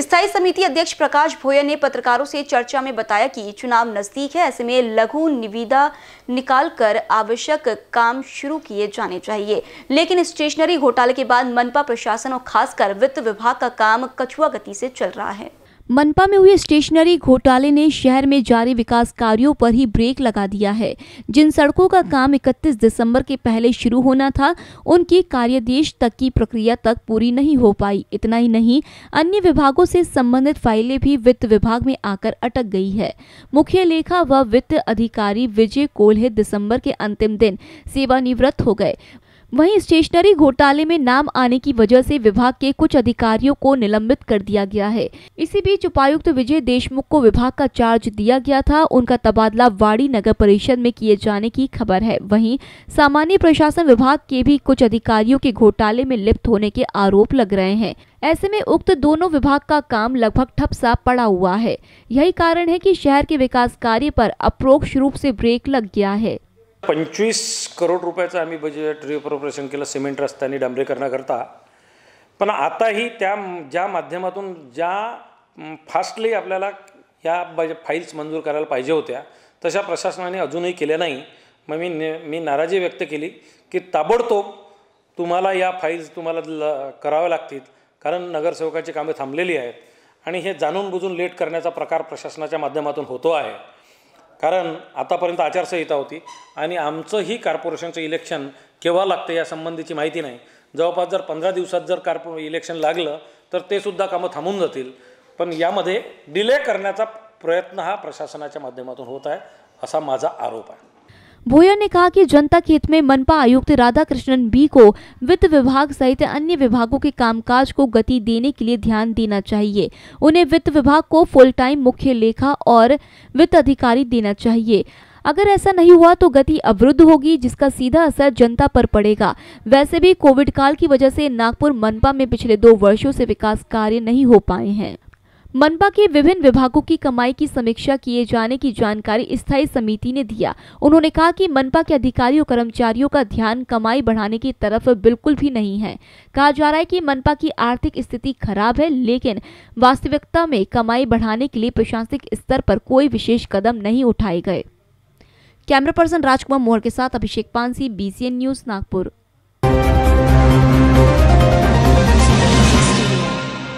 स्थायी समिति अध्यक्ष प्रकाश भोयर ने पत्रकारों से चर्चा में बताया कि चुनाव नजदीक है ऐसे में लघु निविदा निकाल कर आवश्यक काम शुरू किए जाने चाहिए लेकिन स्टेशनरी घोटाले के बाद मनपा प्रशासन और खासकर वित्त विभाग का काम कछुआ गति से चल रहा है मनपा में हुए स्टेशनरी घोटाले ने शहर में जारी विकास कार्यों पर ही ब्रेक लगा दिया है जिन सड़कों का काम 31 दिसंबर के पहले शुरू होना था उनकी कार्यदेश तक की प्रक्रिया तक पूरी नहीं हो पाई इतना ही नहीं अन्य विभागों से संबंधित फाइलें भी वित्त विभाग में आकर अटक गई है मुख्य लेखा व वित्त अधिकारी विजय कोल्हे दिसम्बर के अंतिम दिन सेवानिवृत्त हो गए वहीं स्टेशनरी घोटाले में नाम आने की वजह से विभाग के कुछ अधिकारियों को निलंबित कर दिया गया है इसी बीच उपायुक्त विजय देशमुख को विभाग का चार्ज दिया गया था उनका तबादला वाड़ी नगर परिषद में किए जाने की खबर है वहीं सामान्य प्रशासन विभाग के भी कुछ अधिकारियों के घोटाले में लिप्त होने के आरोप लग रहे हैं ऐसे में उक्त दोनों विभाग का काम लगभग ठप सा पड़ा हुआ है यही कारण है कि शहर के विकास कार्य पर अप्रोक्ष रूप से ब्रेक लग गया है पंचवीस करोड रुपयाचं आम्ही बजेट रिअप्रोपरेशन केलं सिमेंट रस्त्याने डांबरीकरणाकरता पण आताही त्या ज्या माध्यमातून ज्या फास्टली आपल्याला या बज फाईल्स मंजूर करायला पाहिजे होत्या तशा प्रशासनाने अजूनही केल्या नाही मग मी ने मी नाराजी व्यक्त केली की ताबडतोब तुम्हाला या फाईल्स तुम्हाला ल कराव्या लागतील कारण नगरसेवकाची कामे थांबलेली आहेत आणि हे जाणून बुजून लेट करण्याचा प्रकार प्रशासनाच्या माध्यमातून होतो आहे कारण आतापर्यंत आचारसंहिता होती आणि आमचंही कॉर्पोरेशनचं इलेक्शन केव्हा लागतं यासंबंधीची माहिती नाही जवळपास जर पंधरा दिवसात जर कार्पो इलेक्शन लागलं तर ते सुद्धा कामं थांबून जातील पण यामध्ये डिले करण्याचा प्रयत्न हा प्रशासनाच्या माध्यमातून होत आहे असा माझा आरोप आहे भोया ने कहा कि जनता के हित में मनपा आयुक्त राधा कृष्णन बी को वित्त विभाग सहित अन्य विभागों के कामकाज को गति देने के लिए ध्यान देना चाहिए उन्हें वित्त विभाग को फुल टाइम मुख्य लेखा और वित्त अधिकारी देना चाहिए अगर ऐसा नहीं हुआ तो गति अवरुद्ध होगी जिसका सीधा असर जनता पर पड़ेगा वैसे भी कोविड काल की वजह से नागपुर मनपा में पिछले दो वर्षों से विकास कार्य नहीं हो पाए हैं मनपा के विभिन्न विभागों की कमाई की समीक्षा किए जाने की जानकारी स्थायी समिति ने दिया उन्होंने कहा कि मनपा के अधिकारियों कर्मचारियों का ध्यान कमाई बढ़ाने की तरफ बिल्कुल भी नहीं है कहा जा रहा है कि मनपा की आर्थिक स्थिति खराब है लेकिन वास्तविकता में कमाई बढ़ाने के लिए प्रशासनिक स्तर पर कोई विशेष कदम नहीं उठाए गए कैमरा पर्सन राजकुमार मोहर के साथ अभिषेक पानसी बी न्यूज नागपुर